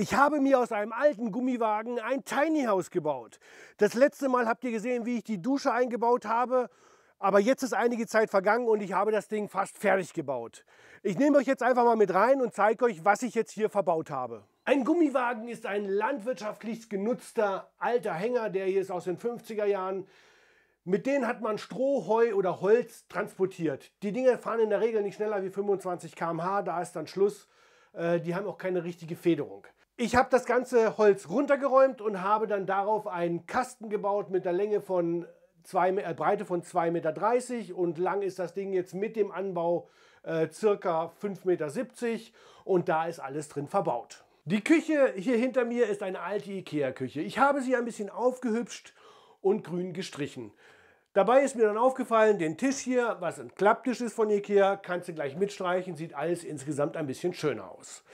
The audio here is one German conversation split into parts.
Ich habe mir aus einem alten Gummiwagen ein Tiny House gebaut. Das letzte Mal habt ihr gesehen, wie ich die Dusche eingebaut habe. Aber jetzt ist einige Zeit vergangen und ich habe das Ding fast fertig gebaut. Ich nehme euch jetzt einfach mal mit rein und zeige euch, was ich jetzt hier verbaut habe. Ein Gummiwagen ist ein landwirtschaftlich genutzter alter Hänger, der hier ist aus den 50er Jahren. Mit denen hat man Stroh, Heu oder Holz transportiert. Die Dinge fahren in der Regel nicht schneller wie 25 km/h, da ist dann Schluss. Äh, die haben auch keine richtige Federung. Ich habe das ganze Holz runtergeräumt und habe dann darauf einen Kasten gebaut mit der Länge von zwei, äh, Breite von 2,30 Meter und lang ist das Ding jetzt mit dem Anbau äh, circa 5,70 Meter und da ist alles drin verbaut. Die Küche hier hinter mir ist eine alte Ikea-Küche. Ich habe sie ein bisschen aufgehübscht und grün gestrichen. Dabei ist mir dann aufgefallen, den Tisch hier, was ein Klapptisch ist von Ikea, kannst du gleich mitstreichen, sieht alles insgesamt ein bisschen schöner aus.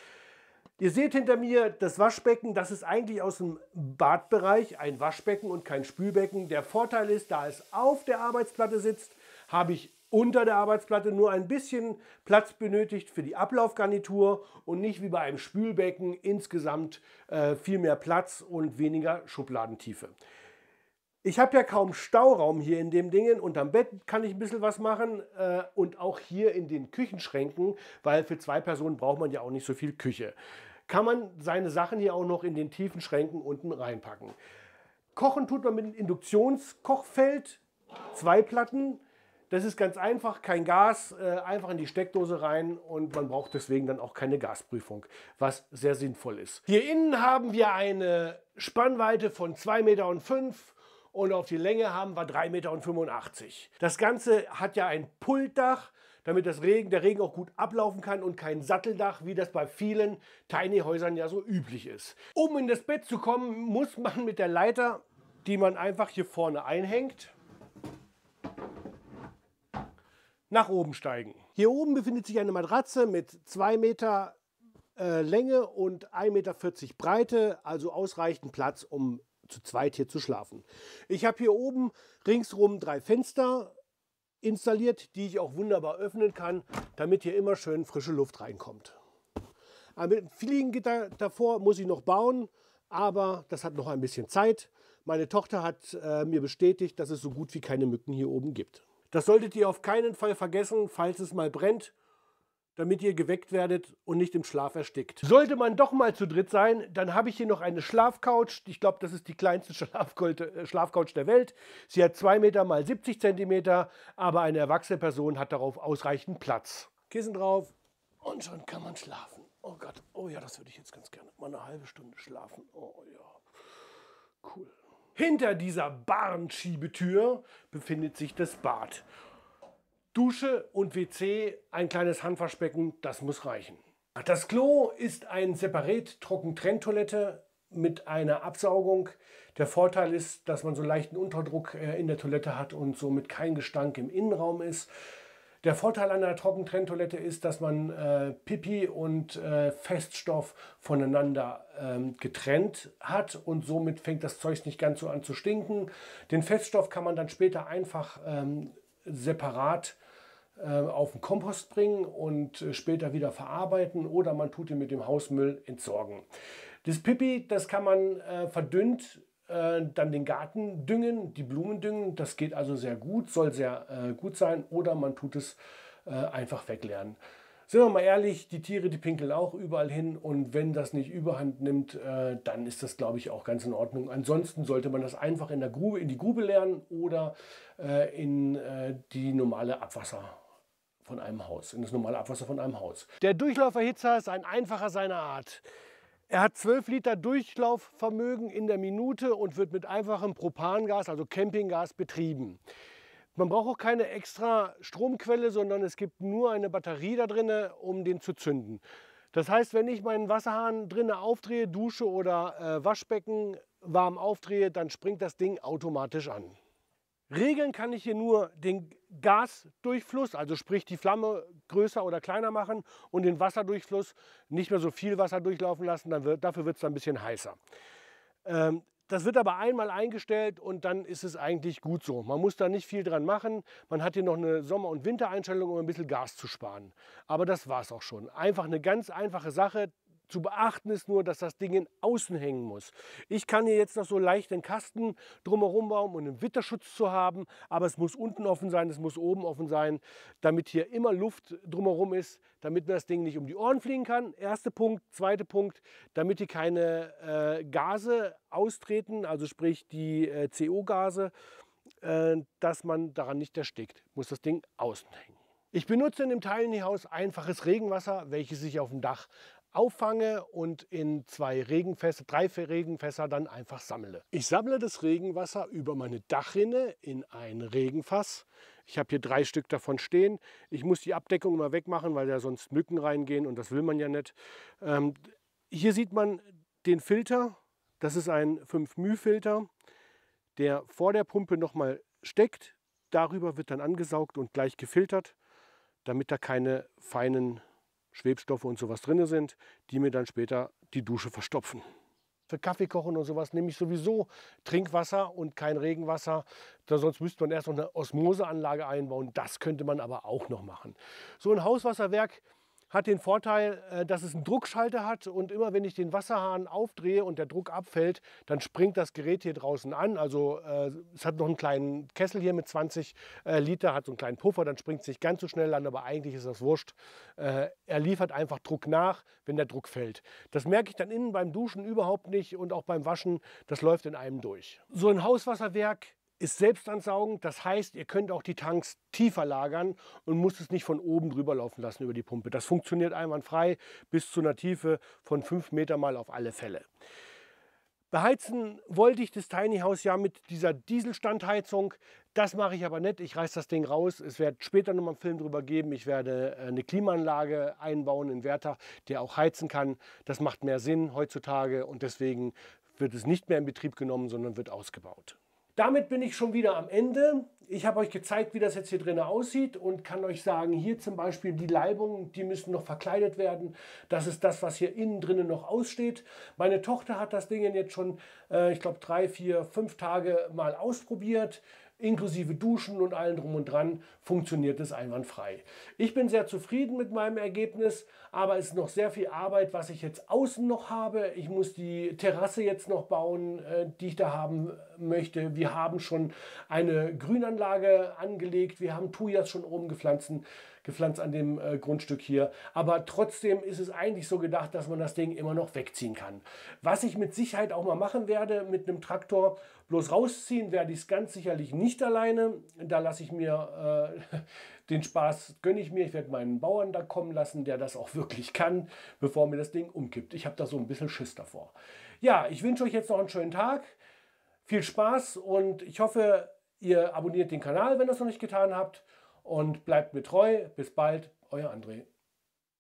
Ihr seht hinter mir das Waschbecken, das ist eigentlich aus dem Badbereich ein Waschbecken und kein Spülbecken. Der Vorteil ist, da es auf der Arbeitsplatte sitzt, habe ich unter der Arbeitsplatte nur ein bisschen Platz benötigt für die Ablaufgarnitur und nicht wie bei einem Spülbecken insgesamt äh, viel mehr Platz und weniger Schubladentiefe. Ich habe ja kaum Stauraum hier in dem Dingen. Unterm Bett kann ich ein bisschen was machen äh, und auch hier in den Küchenschränken, weil für zwei Personen braucht man ja auch nicht so viel Küche. Kann man seine Sachen hier auch noch in den tiefen Schränken unten reinpacken. Kochen tut man mit einem Induktionskochfeld, zwei Platten. Das ist ganz einfach, kein Gas, äh, einfach in die Steckdose rein und man braucht deswegen dann auch keine Gasprüfung, was sehr sinnvoll ist. Hier innen haben wir eine Spannweite von 2,05 Meter, und auf die Länge haben wir 3,85 Meter. Das Ganze hat ja ein Pultdach, damit das Regen, der Regen auch gut ablaufen kann und kein Satteldach, wie das bei vielen Tiny-Häusern ja so üblich ist. Um in das Bett zu kommen, muss man mit der Leiter, die man einfach hier vorne einhängt, nach oben steigen. Hier oben befindet sich eine Matratze mit 2 Meter äh, Länge und 1,40 Meter Breite, also ausreichend Platz, um zu zweit hier zu schlafen. Ich habe hier oben ringsrum drei Fenster installiert, die ich auch wunderbar öffnen kann, damit hier immer schön frische Luft reinkommt. Aber äh, mit Fliegengitter davor muss ich noch bauen, aber das hat noch ein bisschen Zeit. Meine Tochter hat äh, mir bestätigt, dass es so gut wie keine Mücken hier oben gibt. Das solltet ihr auf keinen Fall vergessen, falls es mal brennt damit ihr geweckt werdet und nicht im Schlaf erstickt. Sollte man doch mal zu dritt sein, dann habe ich hier noch eine Schlafcouch. Ich glaube, das ist die kleinste äh, Schlafcouch der Welt. Sie hat 2 Meter mal 70 cm, aber eine erwachsene Person hat darauf ausreichend Platz. Kissen drauf und schon kann man schlafen. Oh Gott, oh ja, das würde ich jetzt ganz gerne. Mal eine halbe Stunde schlafen. Oh ja, cool. Hinter dieser Barnschiebetür befindet sich das Bad. Dusche und WC, ein kleines Handwaschbecken, das muss reichen. Das Klo ist ein separat Trockentrenntoilette mit einer Absaugung. Der Vorteil ist, dass man so leichten Unterdruck äh, in der Toilette hat und somit kein Gestank im Innenraum ist. Der Vorteil an einer Trockentrenntoilette ist, dass man äh, Pipi und äh, Feststoff voneinander ähm, getrennt hat und somit fängt das Zeug nicht ganz so an zu stinken. Den Feststoff kann man dann später einfach ähm, separat äh, auf den Kompost bringen und äh, später wieder verarbeiten oder man tut ihn mit dem Hausmüll entsorgen. Das Pipi, das kann man äh, verdünnt äh, dann den Garten düngen, die Blumen düngen. Das geht also sehr gut, soll sehr äh, gut sein oder man tut es äh, einfach weglernen sind wir mal ehrlich, die Tiere, die pinkeln auch überall hin und wenn das nicht überhand nimmt, äh, dann ist das, glaube ich, auch ganz in Ordnung. Ansonsten sollte man das einfach in, der Grube, in die Grube lernen oder äh, in äh, die normale Abwasser von einem Haus, in das normale Abwasser von einem Haus. Der Durchlauferhitzer ist ein einfacher seiner Art. Er hat 12 Liter Durchlaufvermögen in der Minute und wird mit einfachem Propangas, also Campinggas, betrieben. Man braucht auch keine extra Stromquelle, sondern es gibt nur eine Batterie da drin, um den zu zünden. Das heißt, wenn ich meinen Wasserhahn drinnen aufdrehe, Dusche oder äh, Waschbecken warm aufdrehe, dann springt das Ding automatisch an. Regeln kann ich hier nur den Gasdurchfluss, also sprich die Flamme größer oder kleiner machen und den Wasserdurchfluss nicht mehr so viel Wasser durchlaufen lassen, dann wird, dafür wird es dann ein bisschen heißer. Ähm, das wird aber einmal eingestellt und dann ist es eigentlich gut so. Man muss da nicht viel dran machen. Man hat hier noch eine Sommer- und Wintereinstellung, um ein bisschen Gas zu sparen. Aber das war es auch schon. Einfach eine ganz einfache Sache. Zu beachten ist nur, dass das Ding in außen hängen muss. Ich kann hier jetzt noch so leicht den Kasten drumherum bauen, um einen Witterschutz zu haben, aber es muss unten offen sein, es muss oben offen sein, damit hier immer Luft drumherum ist, damit mir das Ding nicht um die Ohren fliegen kann. Erster Punkt. Zweiter Punkt, damit hier keine äh, Gase austreten, also sprich die äh, CO-Gase, äh, dass man daran nicht erstickt. Muss das Ding außen hängen. Ich benutze in dem Tiny House einfaches Regenwasser, welches ich auf dem Dach auffange und in zwei Regenfässer, drei Regenfässer dann einfach sammle. Ich sammle das Regenwasser über meine Dachrinne in ein Regenfass. Ich habe hier drei Stück davon stehen. Ich muss die Abdeckung immer wegmachen, weil da sonst Mücken reingehen und das will man ja nicht. Ähm, hier sieht man den Filter. Das ist ein 5-μ-Filter, der vor der Pumpe nochmal steckt. Darüber wird dann angesaugt und gleich gefiltert, damit da keine feinen Schwebstoffe und sowas drin sind, die mir dann später die Dusche verstopfen. Für Kaffee kochen und sowas nehme ich sowieso Trinkwasser und kein Regenwasser. Da sonst müsste man erst noch eine Osmoseanlage einbauen. Das könnte man aber auch noch machen. So ein Hauswasserwerk hat den Vorteil, äh, dass es einen Druckschalter hat und immer wenn ich den Wasserhahn aufdrehe und der Druck abfällt, dann springt das Gerät hier draußen an. Also äh, es hat noch einen kleinen Kessel hier mit 20 äh, Liter, hat so einen kleinen Puffer, dann springt es nicht ganz so schnell an, aber eigentlich ist das wurscht. er liefert einfach Druck nach, wenn der Druck fällt. Das merke ich dann innen beim Duschen überhaupt nicht und auch beim Waschen, das läuft in einem durch. So ein Hauswasserwerk ist selbstansaugen. Das heißt, ihr könnt auch die Tanks tiefer lagern und müsst es nicht von oben drüber laufen lassen über die Pumpe. Das funktioniert einwandfrei bis zu einer Tiefe von 5 Meter mal auf alle Fälle. Beheizen wollte ich das Tiny House ja mit dieser Dieselstandheizung. Das mache ich aber nicht. Ich reiße das Ding raus. Es wird später nochmal einen Film drüber geben. Ich werde äh, eine Klimaanlage einbauen, in Werther, der auch heizen kann. Das macht mehr Sinn heutzutage und deswegen wird es nicht mehr in Betrieb genommen, sondern wird ausgebaut. Damit bin ich schon wieder am Ende. Ich habe euch gezeigt, wie das jetzt hier drin aussieht und kann euch sagen, hier zum Beispiel die Leibungen, die müssen noch verkleidet werden. Das ist das, was hier innen drinnen noch aussteht. Meine Tochter hat das Ding jetzt schon, äh, ich glaube, drei, vier, fünf Tage mal ausprobiert inklusive Duschen und allem drum und dran, funktioniert es einwandfrei. Ich bin sehr zufrieden mit meinem Ergebnis, aber es ist noch sehr viel Arbeit, was ich jetzt außen noch habe. Ich muss die Terrasse jetzt noch bauen, äh, die ich da haben möchte. Wir haben schon eine Grünanlage angelegt, wir haben Tujas schon oben gepflanzt gepflanzt an dem äh, Grundstück hier. Aber trotzdem ist es eigentlich so gedacht, dass man das Ding immer noch wegziehen kann. Was ich mit Sicherheit auch mal machen werde mit einem Traktor, bloß rausziehen werde ich es ganz sicherlich nicht alleine. Da lasse ich mir äh, den Spaß, gönne ich mir. Ich werde meinen Bauern da kommen lassen, der das auch wirklich kann, bevor mir das Ding umkippt. Ich habe da so ein bisschen Schiss davor. Ja, ich wünsche euch jetzt noch einen schönen Tag. Viel Spaß und ich hoffe, ihr abonniert den Kanal, wenn ihr es noch nicht getan habt und bleibt mir treu. Bis bald, euer André.